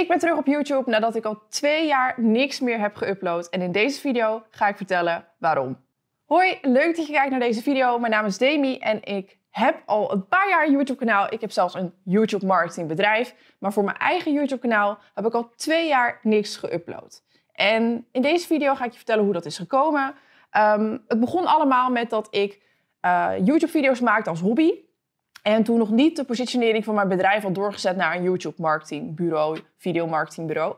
Ik ben terug op YouTube nadat ik al twee jaar niks meer heb geüpload en in deze video ga ik vertellen waarom. Hoi, leuk dat je kijkt naar deze video. Mijn naam is Demi en ik heb al een paar jaar een YouTube kanaal. Ik heb zelfs een YouTube marketingbedrijf, maar voor mijn eigen YouTube kanaal heb ik al twee jaar niks geüpload. En in deze video ga ik je vertellen hoe dat is gekomen. Ehm, het begon allemaal met dat ik eh, YouTube video's maakte als hobby. En toen nog niet de positionering van mijn bedrijf had doorgezet naar een YouTube-marketingbureau, videomarketingbureau.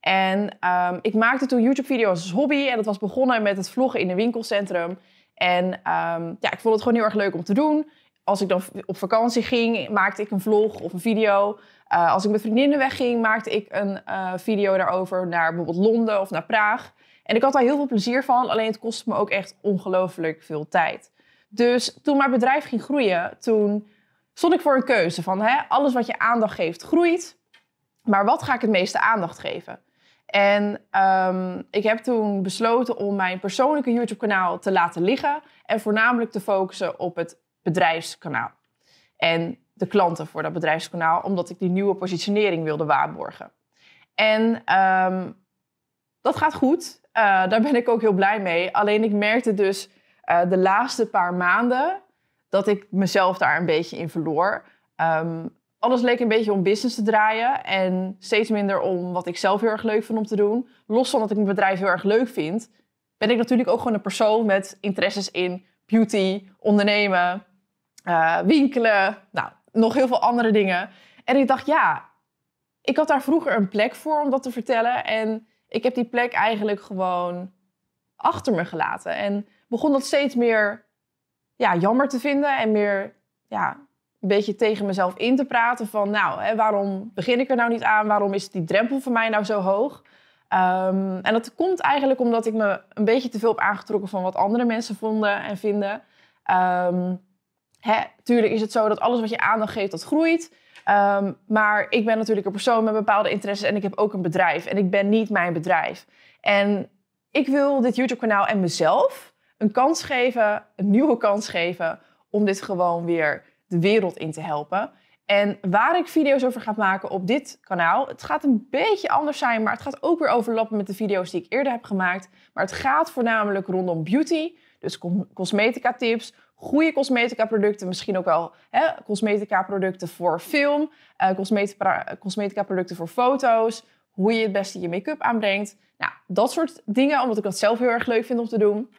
En ehm, ik maakte toen YouTube-video's als hobby. En dat was begonnen met het vloggen in een winkelcentrum. En ehm, ja, ik vond het gewoon heel erg leuk om te doen. Als ik dan op vakantie ging, maakte ik een vlog of een video. Eh, als ik met vriendinnen wegging, maakte ik een eh, video daarover naar bijvoorbeeld Londen of naar Praag. En ik had daar heel veel plezier van, alleen het kostte me ook echt ongelooflijk veel tijd. Dus toen mijn bedrijf ging groeien, toen stond ik voor een keuze van hè, alles wat je aandacht geeft groeit, maar wat ga ik het meeste aandacht geven? En ehm, ik heb toen besloten om mijn persoonlijke YouTube-kanaal te laten liggen en voornamelijk te focussen op het bedrijfskanaal. En de klanten voor dat bedrijfskanaal, omdat ik die nieuwe positionering wilde waarborgen. En ehm, dat gaat goed. Eh, daar ben ik ook heel blij mee. Alleen ik merkte dus eh, de laatste paar maanden dat ik mezelf daar een beetje in verloor. Ehm, alles leek een beetje om business te draaien en steeds minder om wat ik zelf heel erg leuk vind om te doen. Los van dat ik mijn bedrijf heel erg leuk vind, ben ik natuurlijk ook gewoon een persoon met interesses in beauty, ondernemen, eh, winkelen, nou, nog heel veel andere dingen. En ik dacht, ja, ik had daar vroeger een plek voor om dat te vertellen. En ik heb die plek eigenlijk gewoon achter me gelaten. En begon dat steeds meer ja, jammer te vinden en meer ja, een beetje tegen mezelf in te praten van, nou, hè, waarom begin ik er nou niet aan? Waarom is die drempel voor mij nou zo hoog? Ehm, en dat komt eigenlijk omdat ik me een beetje te veel heb aangetrokken van wat andere mensen vonden en vinden. Um, hè, tuurlijk is het zo dat alles wat je aandacht geeft, dat groeit. Ehm, maar ik ben natuurlijk een persoon met bepaalde interesses en ik heb ook een bedrijf. En ik ben niet mijn bedrijf. En ik wil dit YouTube-kanaal en mezelf een kans geven, een nieuwe kans geven om dit gewoon weer de wereld in te helpen. En waar ik video's over ga maken op dit kanaal, het gaat een beetje anders zijn, maar het gaat ook weer overlappen met de video's die ik eerder heb gemaakt. Maar het gaat voornamelijk rondom beauty, dus cosmetica tips, goede cosmetica producten, misschien ook wel hè, cosmetica producten voor film, eh, cosmetica, cosmetica producten voor foto's, hoe je het beste je make-up aanbrengt. Nou, dat soort dingen, omdat ik dat zelf heel erg leuk vind om te doen.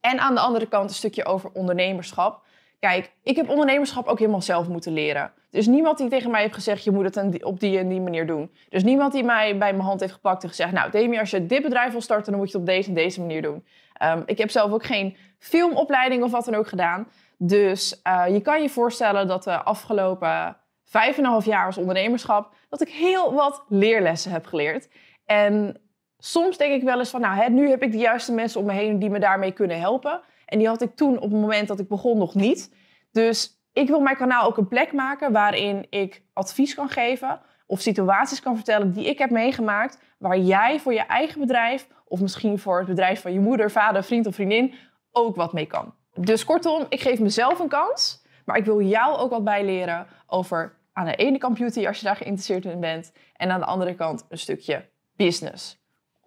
En aan de andere kant een stukje over ondernemerschap. Kijk, ik heb ondernemerschap ook helemaal zelf moeten leren. Dus niemand die tegen mij heeft gezegd, je moet het op die en die manier doen. Dus niemand die mij bij mijn hand heeft gepakt en gezegd, nou Demi, als je dit bedrijf wil starten, dan moet je het op deze en deze manier doen. Ehm, ik heb zelf ook geen filmopleiding of wat dan ook gedaan. Dus eh, je kan je voorstellen dat de afgelopen vijf en een half jaar als ondernemerschap, dat ik heel wat leerlessen heb geleerd. En soms denk ik wel eens van, nou, hè, nu heb ik de juiste mensen om me heen die me daarmee kunnen helpen. En die had ik toen op het moment dat ik begon nog niet. Dus ik wil mijn kanaal ook een plek maken waarin ik advies kan geven of situaties kan vertellen die ik heb meegemaakt, waar jij voor je eigen bedrijf of misschien voor het bedrijf van je moeder, vader, vriend of vriendin ook wat mee kan. Dus kortom, ik geef mezelf een kans, maar ik wil jou ook wat bijleren over aan de ene kant beauty als je daar geïnteresseerd in bent en aan de andere kant een stukje business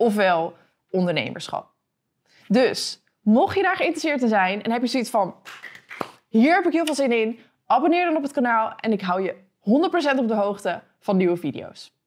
ofwel ondernemerschap. Dus mocht je daar geïnteresseerd in zijn en heb je zoiets van: hier heb ik heel veel zin in, abonneer dan op het kanaal en ik hou je 100% op de hoogte van nieuwe video's.